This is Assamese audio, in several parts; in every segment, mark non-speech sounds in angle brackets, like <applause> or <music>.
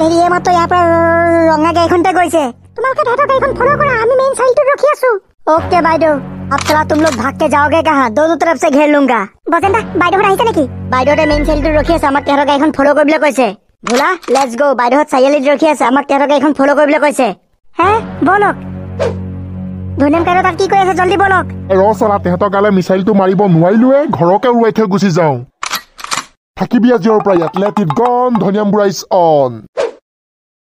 হেৰি আমাৰ ইয়াৰ পৰা ৰঙা গাড়ীখনতে গৈছে তোমালোকে তাহাঁতৰ গাড়ীখন ফলো কৰা আমি মেইন চাইডটোত ৰখি আছো অ'কে বাইদেউ আপচলা তুমি ভাগকে যাওগে কাহা দোনো তৰফ চে ঘেৰ লুংগা বজেন দা বাইদেউহঁত আহিছে নেকি বাইদেউহঁতে মেইন চাইডটোত ৰখি আছে আমাক তাহাঁতৰ গাড়ীখন ফলো কৰিবলৈ কৈছে ভোলা লেটছ গ' বাইদেউহঁত চাৰিআলিত ৰখি আছে আমাক তাহাঁতৰ গাড়ীখন ফলো কৰিবলৈ কৈছে হে বলক ধুনীয়াম কাইলৈ তাত কি কৰি আছে জল্দি বলক ৰ চলা তেহেঁতৰ গালৈ মিছাইলটো মাৰিব নোৱাৰিলোৱে ঘৰকে উৰুৱাই থৈ গুচি যাওঁ থাকিবি আজিৰ পৰা ইয়াত লেট ইট গন ধনিয়াম বুৰাইছ অন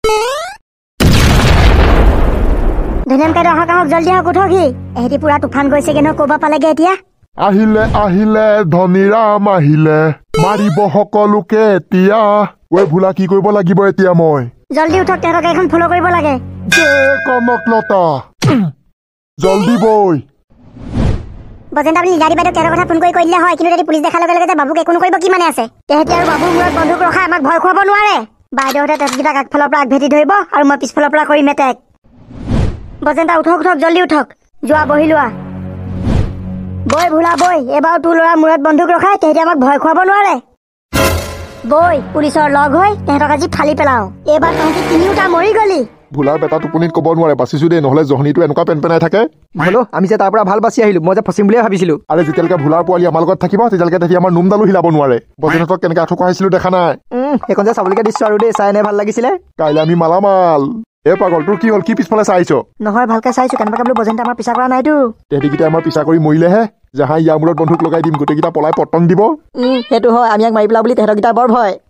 ধুনীয়াকৈ অহক আহক জলদি আহক উঠকি এহেতি পুৰা তুফান গৈছে কেনেও কবা পালেগে এতিয়া আহিলে আহিলে ধনীৰাম আহিলে মাৰিব সকলোকে এতিয়া ঐ ভুলা কি কৰিব লাগিব এতিয়া মই জলদি উঠক তেওঁলোকে এখন ফুল কৰিব লাগে জে কনক লতা জলদি বৈ বজেন্দ্ৰ আপুনি লিজাৰী বাইদেউ তেওঁৰ কথা ফোন কৰি কৰিলে হয় কিন্তু যদি পুলিচ দেখাৰ লগে লগে যে বাবুক একো নকৰিব কি মানে আছে তেহেঁতি আৰু বাবুৰ মূৰত বন্দুক ৰখাই আমাক ভয় খুৱাব নোৱাৰে বাইদেউহঁতে তেজকেইটাক আগফালৰ পৰা আগভেটি ধৰিব আৰু মই পিছফালৰ পৰা কৰিম এটেক বজেন্তা উঠক উঠক জল্দি উঠক যোৱা বহি লোৱা বৈ ভোলা বৈ এইবাৰ তোৰ ল'ৰা মূৰত বন্দুক ৰখাই তেহেঁতি আমাক ভয় খুৱাব নোৱাৰে বৈ পুলিচৰ লগ হৈ তেহেঁতক আজি ফালি পেলাওঁ এইবাৰ তহঁতি তিনিওটা মৰি গলি ভোলাৰ বেটা টোপনিত ক'ব নোৱাৰে বাচিছো দেই নহ'লে জহনীটো এনেকুৱা পেন পেনাই থাকে হেল্ল' আমি যে তাৰ পৰা ভাল বাচি আহিলো মই যে ফচিম বুলিয়ে ভাবিছিলো আৰে যেতিয়ালৈকে ভোলাৰ পোৱালি আমাৰ লগত থাকিব তেতিয়ালৈকে তেতিয়া আমাৰ নোমডালো হিলাব নোৱাৰে বজেনহঁতক কেনেকৈ আঁঠু খাইছিলো দেখা নাই সেইখন যে চাবলৈকে দিছো আৰু দেই চাই এনে ভাল লাগিছিলে কাইলৈ আমি মালামাল এ পাগল তোৰ কি হ'ল কি পিছফালে চাইছ নহয় ভালকৈ চাইছো কেনেবাকে বোলো বজেনটো পিছা কৰা নাইতো তেহেঁতিকেইটা আমাৰ পিছা কৰি মৰিলেহে জাহাই ইয়াৰ মূৰত বন্ধুক লগাই দিম গোটেইকেইটা পলাই পতং দিব সেইটো হয় আমি ইয়াক মাৰি পেলাওঁ বুলি তেহেঁতকেইটা বৰ ভয় <laughs>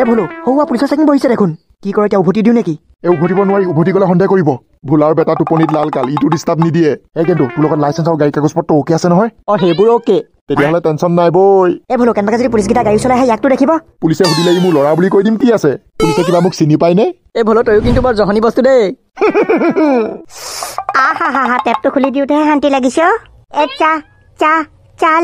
এ ভুলো সৌ পুলিচৰ চেকিং বহিছে দেখোন কি কৰে এতিয়া উভতি দিওঁ নেকি এই উভতিব নোৱাৰি উভতি গ'লে সন্দেহ কৰিব ভোলাৰ বেটা টোপনিত লাল কাল ইটো ডিষ্টাৰ্ব নিদিয়ে এই কিন্তু তোৰ লগত লাইচেঞ্চ আৰু গাড়ী কাগজ পত্ৰ অ'কে আছে নহয় অ সেইবোৰ অ'কে তেতিয়াহ'লে টেনচন নাই বৈ এই ভুল কেনেকৈ যদি পুলিচ গাড়ী চলাই আহে ইয়াকটো দেখিব পুলিচে সুধিলে ই মোৰ ল'ৰা বুলি কৈ দিম কি আছে পুলিচে কিবা মোক চিনি পায় নে এই ভুল তয়ো কিন্তু বৰ জহনী বস্তু দেই <laughs> আহা টেপটো খুলি দিওঁতেহে শান্তি লাগিছ এ চাহ চাহ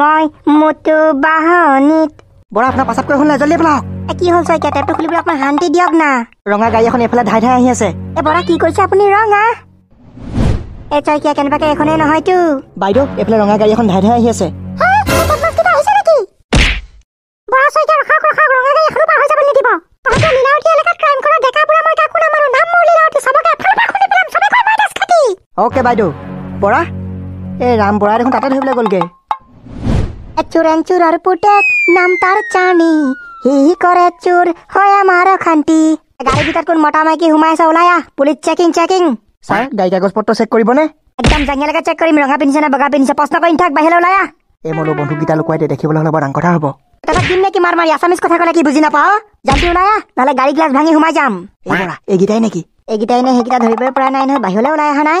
মই মোটো বাহনীত বৰা আপোনাৰ পাছত কৈ শুনিলে জল্দি আপোনাক কি হল ছয় কেটেপটো খুলিবলৈ আপোনাৰ শান্তি দিয়ক না ৰঙা গাড়ী এখন এইফালে ধাই ধাই আহি আছে এ বৰা কি কৈছে আপুনি ৰঙা এ ছয় কিয়া কেনেবাকে এখনেই নহয়তো বাইদেউ এইফালে ৰঙা গাড়ী এখন ধাই ধাই আহি আছে ৰাম বৰা দেখোন তাতে ধৰিবলৈ গ'লগৈ চোৰ আৰু পুতেক নাম তাৰ চাৰ্ণী ই কৰে চুৰ হয় আমাৰ খান্তি গাড়ি ভিতৰ কোন মতা মাইকী সোমাইছে ওলাই আহ পুলিচ চেকিং চেকিং ছাৰ গাড়ী কাগজ পত্ৰ চেক কৰিব নে একদম জাঙিয়া লাগে চেক কৰিম ৰঙা পিন্ধিছে নে বগা পিন্ধিছে প্ৰশ্ন কৰি থাক বাহিৰলৈ ওলাই আহ এই মোৰ বন্ধুকেইটা লুকুৱাই দে দেখিবলৈ হ'লে বৰ কথা হ'ব তাৰপৰা দিম নেকি মাৰ মাৰি আছামিজ কথা ক'লে কি বুজি নাপাওঁ জানি ওলাই আহ নহ'লে গাড়ী গ্লাছ ভাঙি সোমাই যাম এইকেইটাই নেকি এইকেইটাই নে সেইকেইটা ধৰিবই পৰা নাই নহয় বাহিৰলৈ ওলাই অহা নাই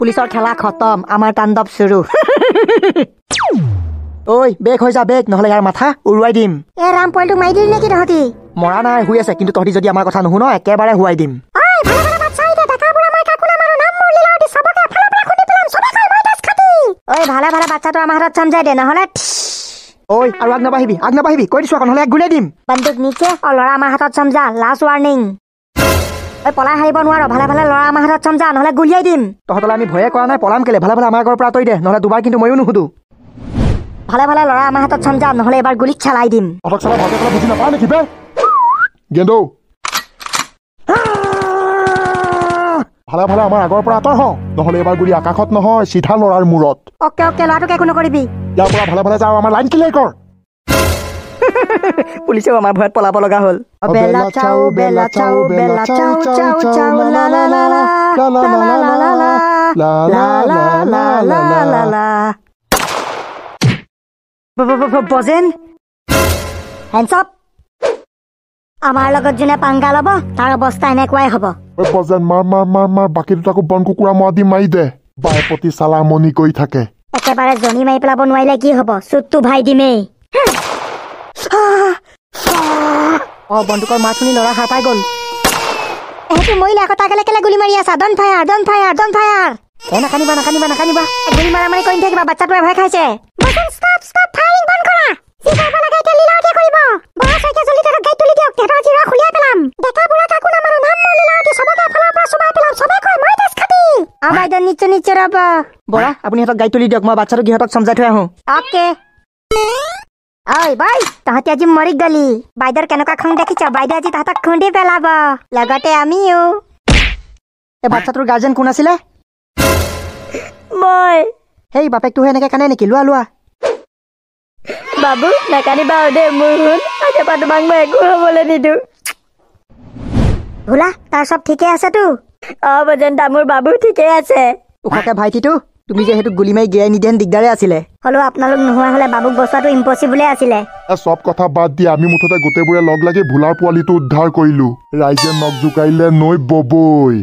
পুলিচৰ খেলা খতম আমাৰ তাণ্ডৱ চুৰু ঐ <laughs> বেগ হৈ যা বেগ নহলে ইয়াৰ মাথা উৰুৱাই দিম এ ৰাম পোৱালিটো মাৰি দিলি নেকি তহঁতি মৰা নাই শুই আছে কিন্তু তহঁতি যদি আমাৰ কথা নুশুন একেবাৰে শুৱাই দিম ঐ ভালে ভালে বাচ্চাটো আমাৰ হাতত চমজাই দে নহলে ঐ আৰু আগ নাবাঢ়িবি আগ নাবাঢ়িবি কৈ দিছো নহলে এক গুলিয়াই দিম বান্দুক নিচে অ আমাৰ হাতত চমজা লাষ্ট ৱাৰ্ণিং এই পলাই হাৰিব নোৱাৰ ভালে ভালে লৰা আমাৰ হাতত চম যা নহলে গুলিয়াই দিম তহঁতলৈ আমি ভয়ে কৰা নাই পলাম কেলে ভালে ভালে আমাৰ ঘৰৰ পৰা আঁতৰি দে নহলে দুবাৰ কিন্তু ময়ো নুসুধো ভালে ভালে লৰা আমাৰ হাতত চম যা নহলে এবাৰ গুলিত চেলাই দিম বুজি নাপাওঁ নেকি ভালে ভালে আমাৰ আগৰ পৰা আঁতৰ হওঁ নহলে এবাৰ গুলি আকাশত নহয় চিধা লৰাৰ মূৰত অকে অকে ল'ৰাটোক একো নকৰিবি ইয়াৰ পৰা ভালে ভালে যাওঁ আমাৰ লাইন ক্লিয়াৰ কৰ পুলিচেও আমাৰ ভয়ত পলাব লগা হল আমাৰ লগত যোনে পাংগা ল'ব তাৰ অৱস্থা এনেকুৱাই হ'ব মাৰ মাৰ বাকী দুটাকো বন কুকুৰা মই আদি মাৰি দে বাই প্ৰতি চালামনি কৰি থাকে একেবাৰে জনি মাৰি পেলাব নোৱাৰিলে কি হ'ব চুটটো ভাই দিমেই অঁ বন্দুকৰ মাত শুনি ল'ৰা সাৰ পাই গ'ল মাৰি আছা কৰি আপুনি ঐ বাই তহঁতি আজি মৰি গলি বাইদেউৰ কেনেকুৱা খং দেখিছ বাইদেউ আজি তহঁতক খুন্দি পেলাব লগতে আমিও এই বাচ্চাটোৰ গাৰ্জেন কোন আছিলে মই সেই বাপেকটোহে এনেকে কানে নেকি লোৱা লোৱা বাবু নাকানিবা দে মোৰ তোমাক মই একো হবলে নিদো ভোলা তাৰ চব ঠিকে আছেতো অ বজেন্তা মোৰ বাবু ঠিকে আছে উষাকে ভাইটিটো তুমি যে সেইটো গুলি মাৰি গিৰাই নিদিয়া আছিলে হলেও আপোনালোক নোহোৱা হলে বাবুক বচোৱাটো ইম্পচিবলেই আছিলে চব কথা বাদ দিয়া আমি মুঠতে গোটেইবোৰে লগ লাগি ভোলাৰ পোৱালিটো উদ্ধাৰ কৰিলো ৰাইজে নখ জোকাৰিলে নৈ ববৈ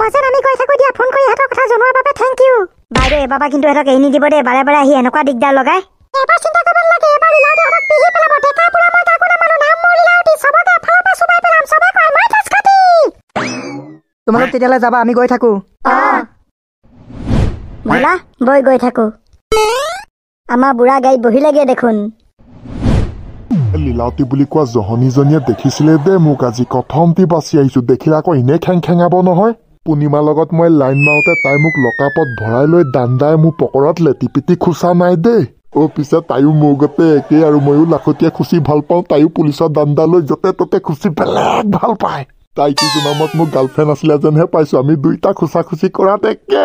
বাজাত আমি গৈ থাকো দিয়া ফোন কৰি সিহঁতৰ কথা জনোৱাৰ বাবে থেংক ইউ বাইদেউ এবাবা কিন্তু সিহঁতক এৰি নিদিব দে বাৰে বাৰে আহি এনেকুৱা দিগদাৰ লগাই এবাৰ চিন্তা কৰিব নালাগে এবাৰ ইলাও দিয়া সিহঁতক পিহি পেলাব ডেকা পুৰা মই কাকো নামানো নাম মৰি ইলাও দি চবকে এফালৰ পৰা পেলাম চবে কয় মই কাজ কাটি তোমালোক তেতিয়ালৈ যাবা আমি গৈ থাকো ভালা বৈ গৈ থাকো আমাৰ বুঢ়া গাড়ীত বহিলেগে দেখোন লীলাৱতী বুলি কোৱা জহনীজনীয়ে দেখিছিলে দে মোক আজি কথমটি বাচি আহিছো দেখিলে আকৌ এনেই খেং খেঙাব নহয় পূৰ্ণিমাৰ লগত মই লাইন মাৰোঁতে তাই মোক লকাপত ভৰাই লৈ দাণ্ডাই মোৰ পকৰত লেটিপিটি খোচা নাই দেই অ' পিছে তাইও মোৰ গতে একেই আৰু ময়ো লাখতীয়া খুচি ভাল পাওঁ তাইও পুলিচৰ দান্দা লৈ য'তে ত'তে খুচি বেলেগ ভাল পায় তাইকি জোনামত মোৰ গাৰ্লফ্ৰেণ্ড আছিলে যেনহে পাইছো আমি দুইটা খোচা খুচি কৰাত একে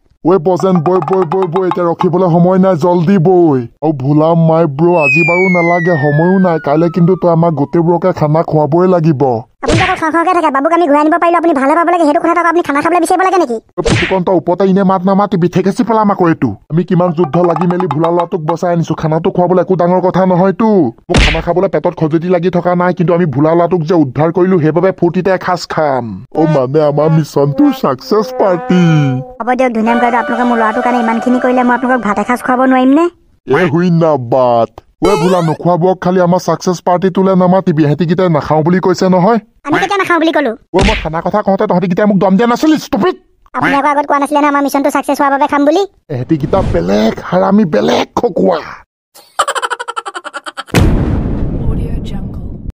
ওই বজেন বৈ বৈ বৈ বৈ এতিয়া ৰখিবলৈ সময় নাই জলদি বৈ আৰু ভোলা মাই ব্ৰ আজি বাৰু নালাগে সময়ো নাই কাইলৈ কিন্তু তই আমাক গোটেইবোৰকে খানা খোৱাবই লাগিব পেটত খজতি লাগি থকা নাই কিন্তু আমি ভোলালাটো যে উদ্ধাৰ কৰিলো সেইবাবে ইমান খিনি কৰিলে মই আপোনালোকক ভাত এসাঁজ খুৱাব নোৱাৰিমনে বাট ওৱে বোলা নোখোৱাব খালি আমাৰ চাকচেছ পাৰ্টি তোলে নামা তি বিহেতি কিটাই নাখাওঁ বুলি কৈছে নহয় আমি কেতিয়া নাখাওঁ বুলি কলো ওৱে মই খানা কথা কওঁতে তহঁতি কিটাই মোক দম দিয়া নাছিলি ষ্টুপিড আপুনি আকৌ আগত কোৱা নাছিলে নে আমাৰ মিছনটো চাকচেছ হোৱাৰ বাবে খাম বুলি এহেতি কিটা বেলেগ হাৰামি বেলেগ খকুৱা